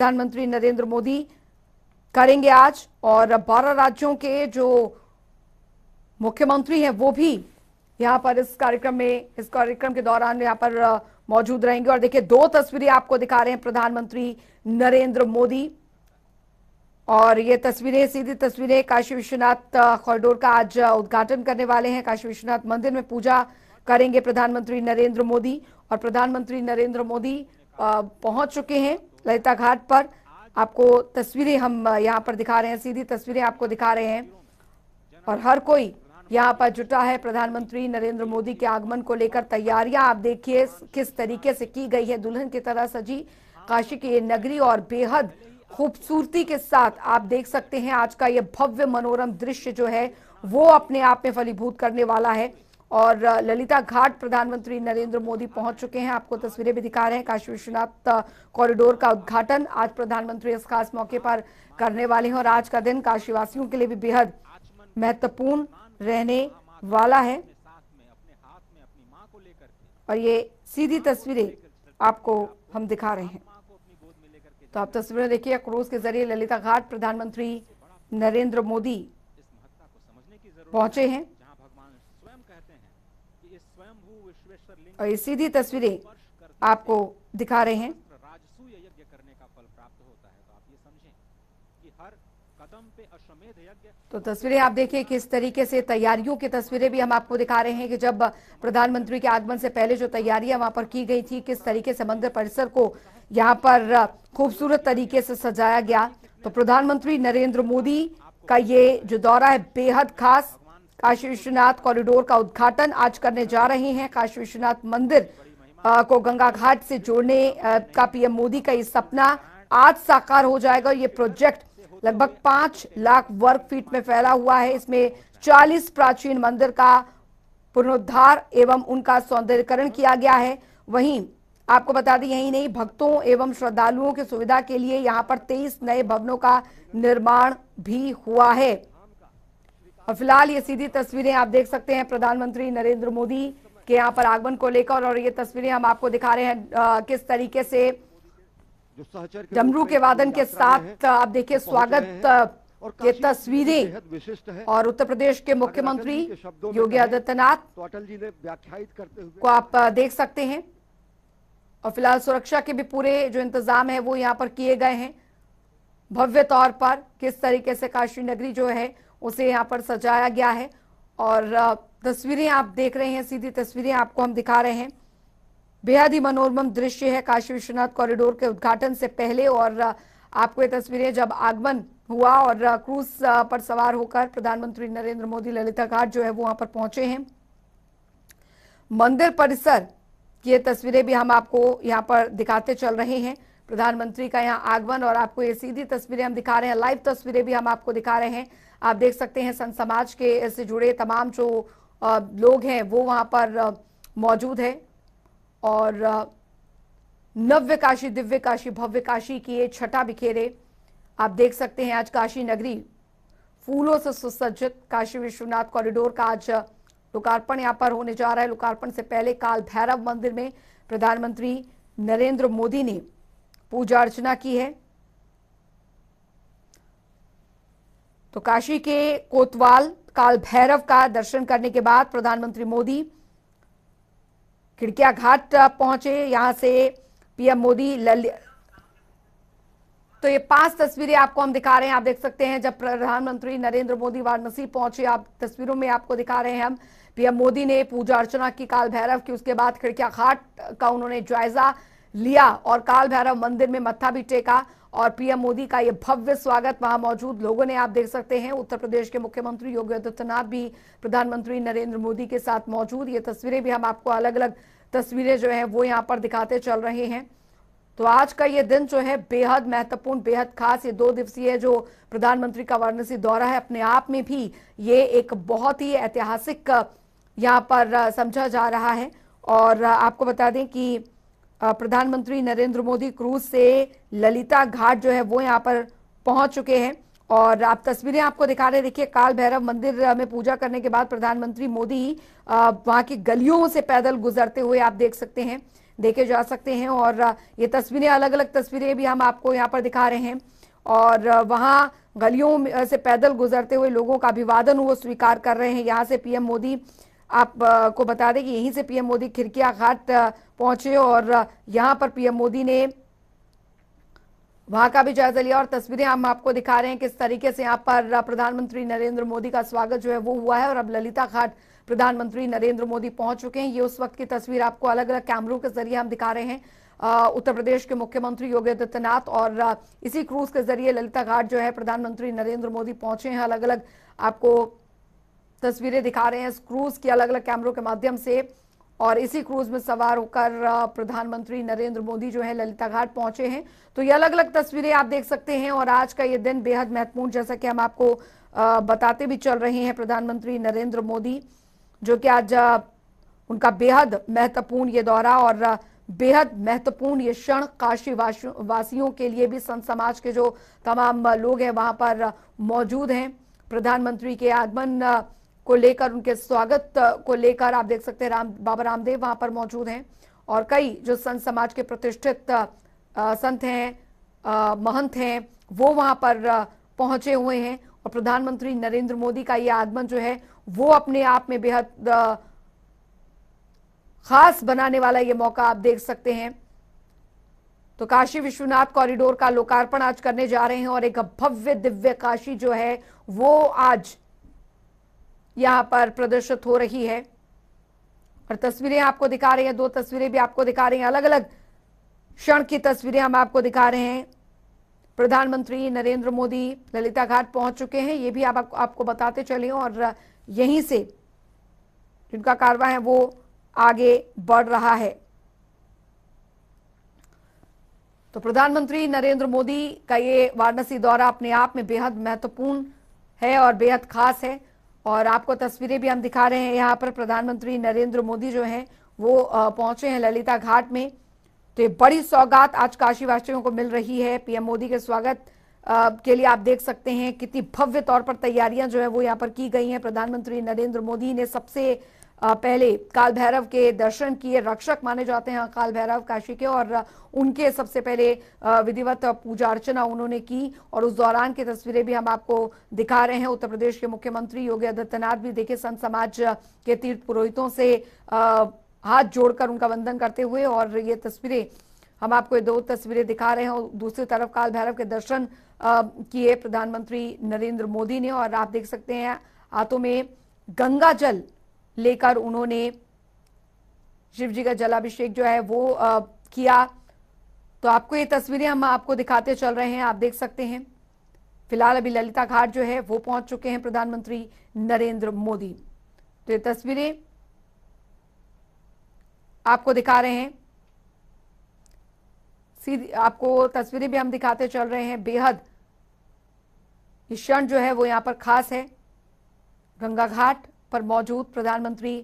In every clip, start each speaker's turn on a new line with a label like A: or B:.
A: प्रधानमंत्री नरेंद्र मोदी करेंगे आज और बारह राज्यों के जो मुख्यमंत्री हैं वो भी यहाँ पर इस कार्यक्रम में इस कार्यक्रम के दौरान यहाँ पर मौजूद रहेंगे और देखिए दो तस्वीरें आपको दिखा रहे हैं प्रधानमंत्री नरेंद्र मोदी और ये तस्वीरें सीधी तस्वीरें काशी विश्वनाथ कॉरिडोर का आज उद्घाटन करने वाले हैं काशी विश्वनाथ मंदिर में पूजा करेंगे प्रधानमंत्री नरेंद्र मोदी और प्रधानमंत्री नरेंद्र मोदी पहुंच चुके हैं ललिता घाट पर आपको तस्वीरें हम यहाँ पर दिखा रहे हैं सीधी तस्वीरें आपको दिखा रहे हैं और हर कोई यहाँ पर जुटा है प्रधानमंत्री नरेंद्र मोदी के आगमन को लेकर तैयारियां आप देखिए किस तरीके से की गई है दुल्हन की तरह सजी काशी की ये नगरी और बेहद खूबसूरती के साथ आप देख सकते हैं आज का ये भव्य मनोरम दृश्य जो है वो अपने आप में फलीभूत करने वाला है और ललिता घाट प्रधानमंत्री नरेंद्र मोदी पहुंच चुके हैं आपको तस्वीरें भी दिखा रहे हैं काशी विश्वनाथ कॉरिडोर का उद्घाटन आज प्रधानमंत्री इस खास मौके पर करने वाले हैं और आज का दिन काशीवासियों के लिए भी बेहद महत्वपूर्ण रहने वाला है और ये सीधी तस्वीरें आपको हम दिखा रहे हैं तो आप तस्वीरें देखिए अक्रोश के जरिए ललिता घाट प्रधानमंत्री नरेंद्र मोदी पहुंचे हैं और ये सीधी तस्वीरें आपको दिखा रहे हैं तो, तो तस्वीरें आप देखिए किस तरीके से तैयारियों की तस्वीरें भी हम आपको दिखा रहे हैं कि जब प्रधानमंत्री के आगमन से पहले जो तैयारियां वहां पर की गई थी किस तरीके से मंदिर परिसर को यहां पर खूबसूरत तरीके से सजाया गया तो प्रधानमंत्री नरेंद्र मोदी का ये जो दौरा है बेहद खास काशी विश्वनाथ कॉरिडोर का उद्घाटन आज करने जा रहे हैं काशी विश्वनाथ मंदिर को गंगा घाट से जोड़ने का पीएम मोदी का ये सपना आज साकार हो जाएगा ये प्रोजेक्ट लगभग पांच लाख वर्ग फीट में फैला हुआ है इसमें चालीस प्राचीन मंदिर का पुनरुद्धार एवं उनका सौंदर्यकरण किया गया है वहीं आपको बता दें यही नहीं भक्तों एवं श्रद्धालुओं की सुविधा के लिए यहां पर तेईस नए भवनों का निर्माण भी हुआ है और फिलहाल ये सीधी तस्वीरें आप देख सकते हैं प्रधानमंत्री नरेंद्र मोदी के यहाँ पर आगमन को लेकर और ये तस्वीरें हम आपको दिखा रहे हैं आ, किस तरीके से डमरू के वादन के साथ आप देखिए स्वागत ये तस्वीरें विशिष्ट है और उत्तर प्रदेश के मुख्यमंत्री योगी आदित्यनाथ तो अटल जी ने व्याख्यात करते हुए को आप देख सकते हैं और फिलहाल सुरक्षा के भी पूरे जो इंतजाम है वो यहाँ पर किए गए हैं भव्य तौर पर किस तरीके से काशी नगरी जो है उसे यहाँ पर सजाया गया है और तस्वीरें आप देख रहे हैं सीधी तस्वीरें आपको हम दिखा रहे हैं बेहद ही मनोरम दृश्य है काशी विश्वनाथ कॉरिडोर के उद्घाटन से पहले और आपको ये तस्वीरें जब आगमन हुआ और क्रूज पर सवार होकर प्रधानमंत्री नरेंद्र मोदी ललिता घाट जो है वो वहां पर पहुंचे हैं मंदिर परिसर की ये तस्वीरें भी हम आपको यहाँ पर दिखाते चल रहे हैं प्रधानमंत्री का यहाँ आगमन और आपको ये सीधी तस्वीरें हम दिखा रहे हैं लाइव तस्वीरें भी हम आपको दिखा रहे हैं आप देख सकते हैं संत समाज के से जुड़े तमाम जो लोग हैं वो वहाँ पर मौजूद है और नव्य काशी दिव्य काशी भव्य काशी की ये छठा बिखेरे आप देख सकते हैं आज काशी नगरी फूलों से सुसज्जित काशी विश्वनाथ कॉरिडोर का आज लोकार्पण यहाँ पर होने जा रहा है लोकार्पण से पहले काल भैरव मंदिर में प्रधानमंत्री नरेंद्र मोदी ने पूजा अर्चना की है तो काशी के कोतवाल काल भैरव का दर्शन करने के बाद प्रधानमंत्री मोदी खिड़किया घाट पहुंचे यहां से पीएम मोदी लल तो ये पांच तस्वीरें आपको हम दिखा रहे हैं आप देख सकते हैं जब प्रधानमंत्री नरेंद्र मोदी वाराणसी पहुंचे आप तस्वीरों में आपको दिखा रहे हैं हम पीएम मोदी ने पूजा अर्चना की काल भैरव की उसके बाद खिड़किया घाट का उन्होंने जायजा लिया और काल भैरव मंदिर में मत्था भी टेका और पीएम मोदी का यह भव्य स्वागत वहां मौजूद लोगों ने आप देख सकते हैं उत्तर प्रदेश के मुख्यमंत्री योगी आदित्यनाथ भी प्रधानमंत्री नरेंद्र मोदी के साथ मौजूद ये तस्वीरें भी हम आपको अलग अलग तस्वीरें जो है वो यहाँ पर दिखाते चल रहे हैं तो आज का ये दिन जो है बेहद महत्वपूर्ण बेहद खास ये दो दिवसीय जो प्रधानमंत्री का वाराणसी दौरा है अपने आप में भी ये एक बहुत ही ऐतिहासिक यहाँ पर समझा जा रहा है और आपको बता दें कि प्रधानमंत्री नरेंद्र मोदी क्रूज से ललिता घाट जो है वो यहाँ पर पहुंच चुके हैं और आप तस्वीरें आपको दिखा रहे देखिए काल भैरव मंदिर में पूजा करने के बाद प्रधानमंत्री मोदी वहां की गलियों से पैदल गुजरते हुए आप देख सकते हैं देखे जा सकते हैं और ये तस्वीरें अलग अलग तस्वीरें भी हम आपको यहाँ पर दिखा रहे हैं और वहां गलियों से पैदल गुजरते हुए लोगों का अभिवादन वो स्वीकार कर रहे हैं यहाँ से पीएम मोदी आप को बता दें कि यहीं से पीएम मोदी खिड़किया घाट पहुंचे और यहां पर पीएम मोदी ने वहां का भी जायजा लिया और तस्वीरें हम आपको दिखा रहे हैं किस तरीके से यहाँ पर प्रधानमंत्री नरेंद्र मोदी का स्वागत जो है वो हुआ है और अब ललिता घाट प्रधानमंत्री नरेंद्र मोदी पहुंच चुके हैं ये उस वक्त की तस्वीर आपको अलग अलग कैमरों के जरिए हम दिखा रहे हैं उत्तर प्रदेश के मुख्यमंत्री योगी आदित्यनाथ और इसी क्रूज के जरिए ललिता घाट जो है प्रधानमंत्री नरेंद्र मोदी पहुंचे हैं अलग अलग आपको तस्वीरें दिखा रहे हैं इस क्रूज की अलग अलग कैमरों के माध्यम से और इसी क्रूज में सवार होकर प्रधानमंत्री नरेंद्र मोदी जो है ललिता घाट पहुंचे हैं तो ये अलग अलग तस्वीरें आप देख सकते हैं और आज का ये दिन बेहद महत्वपूर्ण जैसा कि हम आपको बताते भी चल रहे हैं प्रधानमंत्री नरेंद्र मोदी जो कि आज उनका बेहद महत्वपूर्ण ये दौरा और बेहद महत्वपूर्ण ये क्षण काशी वासियों के लिए भी संत समाज के जो तमाम लोग हैं वहां पर मौजूद हैं प्रधानमंत्री के आगमन को लेकर उनके स्वागत को लेकर आप देख सकते हैं राम बाबा रामदेव वहां पर मौजूद हैं और कई जो संत समाज के प्रतिष्ठित संत हैं महंत हैं वो वहां पर पहुंचे हुए हैं और प्रधानमंत्री नरेंद्र मोदी का ये आगमन जो है वो अपने आप में बेहद खास बनाने वाला ये मौका आप देख सकते हैं तो काशी विश्वनाथ कॉरिडोर का लोकार्पण आज करने जा रहे हैं और एक भव्य दिव्य काशी जो है वो आज यहां पर प्रदर्शित हो रही है और तस्वीरें आपको दिखा रहे हैं दो तस्वीरें भी आपको दिखा रही हैं अलग अलग क्षण की तस्वीरें हम आपको दिखा रहे हैं प्रधानमंत्री नरेंद्र मोदी ललिता घाट पहुंच चुके हैं ये भी आप, आप आपको बताते चले और यहीं से जिनका कारवा है वो आगे बढ़ रहा है तो प्रधानमंत्री नरेंद्र मोदी का ये वाराणसी दौरा अपने आप में बेहद महत्वपूर्ण है और बेहद खास है और आपको तस्वीरें भी हम दिखा रहे हैं यहाँ पर प्रधानमंत्री नरेंद्र मोदी जो हैं वो पहुंचे हैं ललिता घाट में तो ये बड़ी सौगात आज काशीवासियों को मिल रही है पीएम मोदी के स्वागत के लिए आप देख सकते हैं कितनी भव्य तौर पर तैयारियां जो है वो यहाँ पर की गई हैं प्रधानमंत्री नरेंद्र मोदी ने सबसे पहले काल भैरव के दर्शन किए रक्षक माने जाते हैं काल भैरव काशी के और उनके सबसे पहले विधिवत पूजा अर्चना उन्होंने की और उस दौरान की तस्वीरें भी हम आपको दिखा रहे हैं उत्तर प्रदेश के मुख्यमंत्री योगी आदित्यनाथ भी देखे संत समाज के तीर्थ पुरोहितों से हाथ जोड़कर उनका वंदन करते हुए और ये तस्वीरें हम आपको ये दो तस्वीरें दिखा रहे हैं और दूसरी तरफ काल भैरव के दर्शन किए प्रधानमंत्री नरेंद्र मोदी ने और आप देख सकते हैं हाथों में गंगा जल लेकर उन्होंने शिव जी का जलाभिषेक जो है वो आ, किया तो आपको ये तस्वीरें हम आपको दिखाते चल रहे हैं आप देख सकते हैं फिलहाल अभी ललिता घाट जो है वो पहुंच चुके हैं प्रधानमंत्री नरेंद्र मोदी तो ये तस्वीरें आपको दिखा रहे हैं सीधी आपको तस्वीरें भी हम दिखाते चल रहे हैं बेहद क्षण जो है वो यहां पर खास है गंगा घाट पर मौजूद प्रधानमंत्री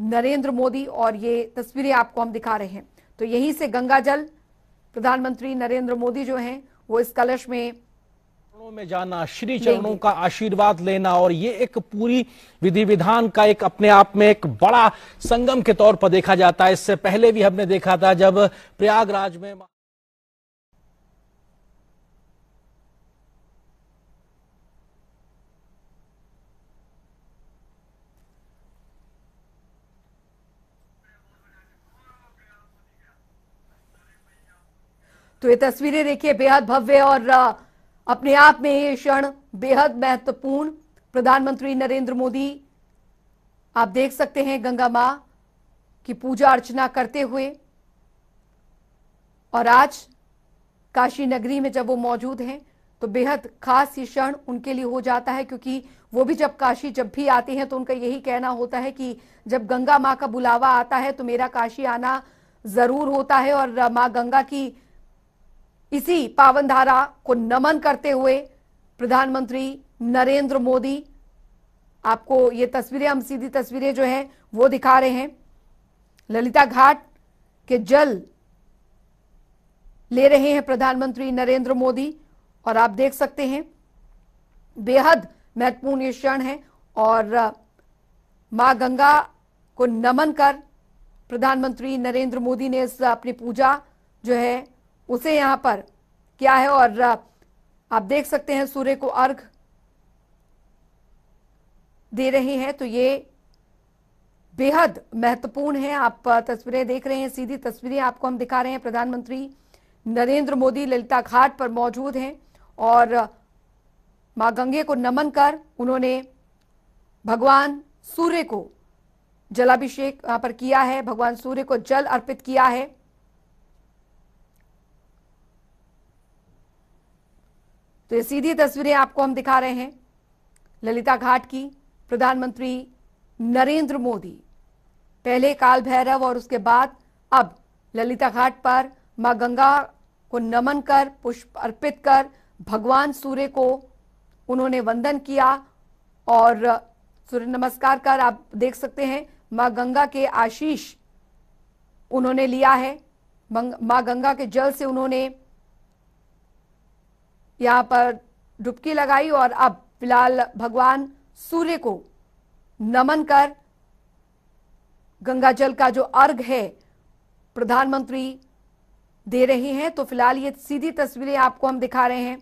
A: नरेंद्र मोदी और ये तस्वीरें आपको हम दिखा रहे हैं तो यहीं से गंगा जल प्रधानमंत्री नरेंद्र मोदी जो हैं वो इस कलश में में जाना श्री चरणों का आशीर्वाद लेना और ये एक पूरी विधि विधान का एक अपने आप में एक बड़ा संगम के तौर पर देखा जाता है इससे पहले भी हमने देखा था जब प्रयागराज में तो ये तस्वीरें देखिए बेहद भव्य और अपने आप में ये क्षण बेहद महत्वपूर्ण प्रधानमंत्री नरेंद्र मोदी आप देख सकते हैं गंगा माँ की पूजा अर्चना करते हुए और आज काशी नगरी में जब वो मौजूद हैं तो बेहद खास ये क्षण उनके लिए हो जाता है क्योंकि वो भी जब काशी जब भी आते हैं तो उनका यही कहना होता है कि जब गंगा माँ का बुलावा आता है तो मेरा काशी आना जरूर होता है और माँ गंगा की इसी पावन धारा को नमन करते हुए प्रधानमंत्री नरेंद्र मोदी आपको ये तस्वीरें हम सीधी तस्वीरें जो हैं वो दिखा रहे हैं ललिता घाट के जल ले रहे हैं प्रधानमंत्री नरेंद्र मोदी और आप देख सकते हैं बेहद महत्वपूर्ण ये क्षण है और मां गंगा को नमन कर प्रधानमंत्री नरेंद्र मोदी ने इस अपनी पूजा जो है उसे यहाँ पर क्या है और आप देख सकते हैं सूर्य को अर्घ दे रहे हैं तो ये बेहद महत्वपूर्ण है आप तस्वीरें देख रहे हैं सीधी तस्वीरें आपको हम दिखा रहे हैं प्रधानमंत्री नरेंद्र मोदी ललिता घाट पर मौजूद हैं और माँ गंगे को नमन कर उन्होंने भगवान सूर्य को जलाभिषेक यहां पर किया है भगवान सूर्य को जल अर्पित किया है तो ये सीधी तस्वीरें आपको हम दिखा रहे हैं ललिता घाट की प्रधानमंत्री नरेंद्र मोदी पहले काल भैरव और उसके बाद अब ललिता घाट पर मां गंगा को नमन कर पुष्प अर्पित कर भगवान सूर्य को उन्होंने वंदन किया और सूर्य नमस्कार कर आप देख सकते हैं माँ गंगा के आशीष उन्होंने लिया है माँ गंगा के जल से उन्होंने यहां पर डुबकी लगाई और अब फिलहाल भगवान सूर्य को नमन कर गंगा जल का जो अर्घ है प्रधानमंत्री दे रहे हैं तो फिलहाल ये सीधी तस्वीरें आपको हम दिखा रहे हैं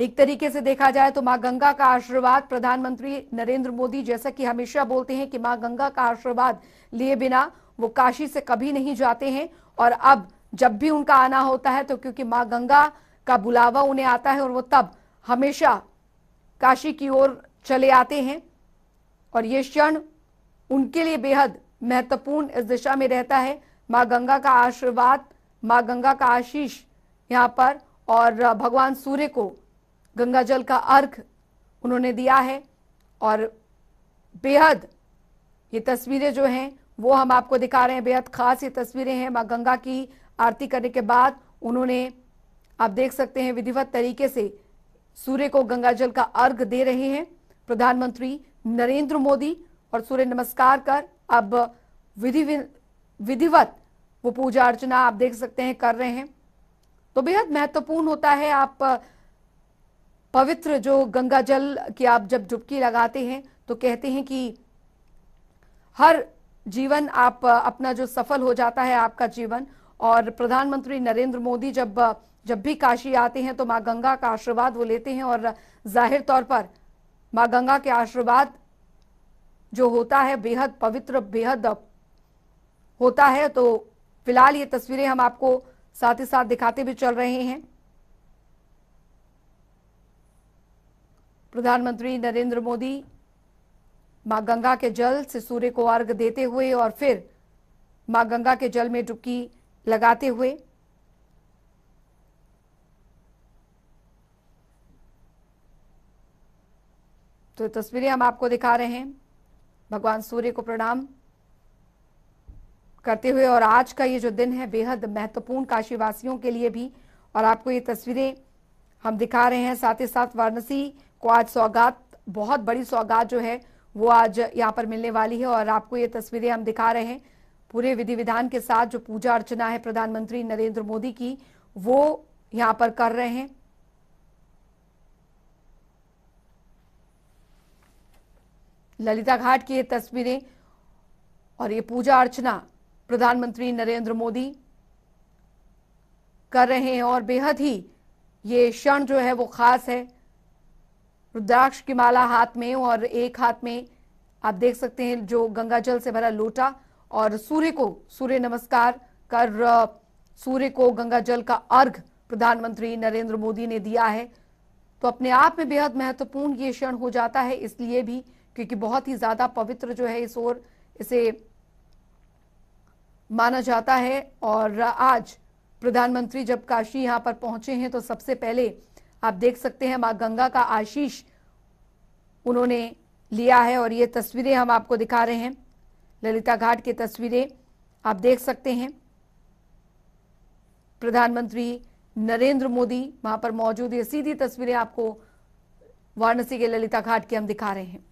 A: एक तरीके से देखा जाए तो मां गंगा का आशीर्वाद प्रधानमंत्री नरेंद्र मोदी जैसा कि हमेशा बोलते हैं कि मां गंगा का आशीर्वाद लिए बिना वो काशी से कभी नहीं जाते हैं और अब जब भी उनका आना होता है तो क्योंकि मां गंगा का बुलावा उन्हें आता है और वो तब हमेशा काशी की ओर चले आते हैं और ये क्षण उनके लिए बेहद महत्वपूर्ण इस दिशा में रहता है माँ गंगा का आशीर्वाद माँ गंगा का आशीष यहाँ पर और भगवान सूर्य को गंगा जल का अर्घ उन्होंने दिया है और बेहद ये तस्वीरें जो हैं वो हम आपको दिखा रहे हैं बेहद खास ये तस्वीरें हैं माँ गंगा की आरती करने के बाद उन्होंने आप देख सकते हैं विधिवत तरीके से सूर्य को गंगा जल का अर्घ दे रहे हैं प्रधानमंत्री नरेंद्र मोदी और सूर्य नमस्कार कर अब विधि विधिवत वो पूजा अर्चना आप देख सकते हैं कर रहे हैं तो बेहद महत्वपूर्ण होता है आप पवित्र जो गंगा जल की आप जब डुबकी लगाते हैं तो कहते हैं कि हर जीवन आप अपना जो सफल हो जाता है आपका जीवन और प्रधानमंत्री नरेंद्र मोदी जब जब भी काशी आते हैं तो माँ गंगा का आशीर्वाद वो लेते हैं और जाहिर तौर पर माँ गंगा के आशीर्वाद जो होता है बेहद पवित्र बेहद होता है तो फिलहाल ये तस्वीरें हम आपको साथ ही साथ दिखाते भी चल रहे हैं प्रधानमंत्री नरेंद्र मोदी माँ गंगा के जल से सूर्य को अर्घ देते हुए और फिर माँ गंगा के जल में डुबकी लगाते हुए तो तस्वीरें हम आपको दिखा रहे हैं भगवान सूर्य को प्रणाम करते हुए और आज का ये जो दिन है बेहद महत्वपूर्ण काशीवासियों के लिए भी और आपको ये तस्वीरें हम दिखा रहे हैं साथ ही साथ वाराणसी को आज सौगात बहुत बड़ी सौगात जो है वो आज यहाँ पर मिलने वाली है और आपको ये तस्वीरें हम दिखा रहे हैं पूरे विधि विधान के साथ जो पूजा अर्चना है प्रधानमंत्री नरेंद्र मोदी की वो यहाँ पर कर रहे हैं ललिता घाट की ये तस्वीरें और ये पूजा अर्चना प्रधानमंत्री नरेंद्र मोदी कर रहे हैं और बेहद ही ये क्षण जो है वो खास है रुद्राक्ष की माला हाथ में और एक हाथ में आप देख सकते हैं जो गंगा जल से भरा लोटा और सूर्य को सूर्य नमस्कार कर सूर्य को गंगा जल का अर्घ प्रधानमंत्री नरेंद्र मोदी ने दिया है तो अपने आप में बेहद महत्वपूर्ण ये क्षण हो जाता है इसलिए भी क्योंकि बहुत ही ज़्यादा पवित्र जो है इस ओर इसे माना जाता है और आज प्रधानमंत्री जब काशी यहां पर पहुंचे हैं तो सबसे पहले आप देख सकते हैं मां गंगा का आशीष उन्होंने लिया है और ये तस्वीरें हम आपको दिखा रहे हैं ललिता घाट की तस्वीरें आप देख सकते हैं प्रधानमंत्री नरेंद्र मोदी वहां पर मौजूद ये सीधी तस्वीरें आपको वाराणसी के ललिता घाट की हम दिखा रहे हैं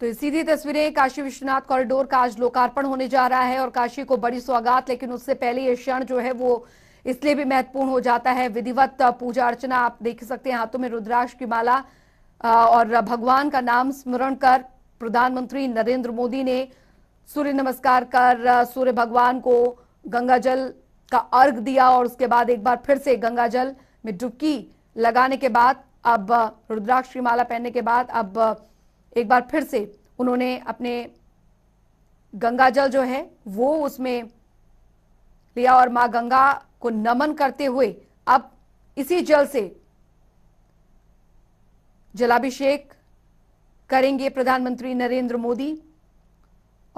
A: तो सीधी तस्वीरें काशी विश्वनाथ कॉरिडोर का आज लोकार्पण होने जा रहा है और काशी को बड़ी सौगात लेकिन उससे पहले ये क्षण जो है वो इसलिए भी महत्वपूर्ण हो जाता है विधिवत पूजा अर्चना आप देख सकते हैं हाथों में रुद्राक्ष की माला और भगवान का नाम स्मरण कर प्रधानमंत्री नरेंद्र मोदी ने सूर्य नमस्कार कर सूर्य भगवान को गंगा जल का अर्घ दिया और उसके बाद एक बार फिर से गंगा जल में डुबकी लगाने के बाद अब रुद्राक्ष की माला पहनने के बाद अब एक बार फिर से उन्होंने अपने गंगाजल जो है वो उसमें लिया और मां गंगा को नमन करते हुए अब इसी जल से जलाभिषेक करेंगे प्रधानमंत्री नरेंद्र मोदी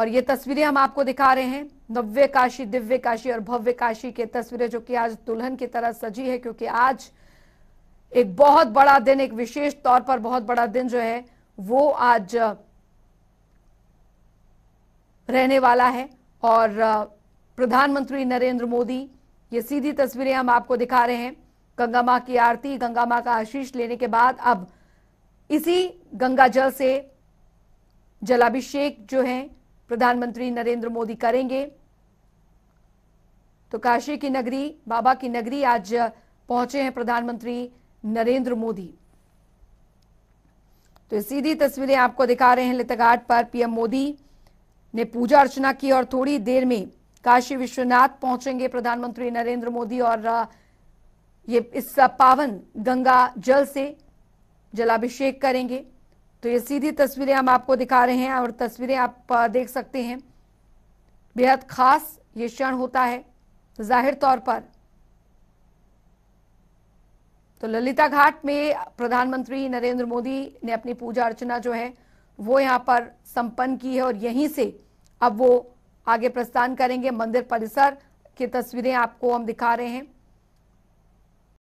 A: और ये तस्वीरें हम आपको दिखा रहे हैं नव्य काशी दिव्य काशी और भव्य काशी के तस्वीरें जो कि आज दुल्हन की तरह सजी है क्योंकि आज एक बहुत बड़ा दिन एक विशेष तौर पर बहुत बड़ा दिन जो है वो आज रहने वाला है और प्रधानमंत्री नरेंद्र मोदी ये सीधी तस्वीरें हम आपको दिखा रहे हैं गंगा माँ की आरती गंगा माँ का आशीष लेने के बाद अब इसी गंगा जल से जलाभिषेक जो है प्रधानमंत्री नरेंद्र मोदी करेंगे तो काशी की नगरी बाबा की नगरी आज पहुंचे हैं प्रधानमंत्री नरेंद्र मोदी तो सीधी तस्वीरें आपको दिखा रहे हैं लितघाट पर पीएम मोदी ने पूजा अर्चना की और थोड़ी देर में काशी विश्वनाथ पहुंचेंगे प्रधानमंत्री नरेंद्र मोदी और ये इस पावन गंगा जल से जलाभिषेक करेंगे तो ये सीधी तस्वीरें हम आपको दिखा रहे हैं और तस्वीरें आप देख सकते हैं बेहद खास ये क्षण होता है जाहिर तौर पर तो ललिता घाट में प्रधानमंत्री नरेंद्र मोदी ने अपनी पूजा अर्चना जो है वो यहाँ पर संपन्न की है और यहीं से अब वो आगे प्रस्थान करेंगे मंदिर परिसर की तस्वीरें आपको हम दिखा रहे हैं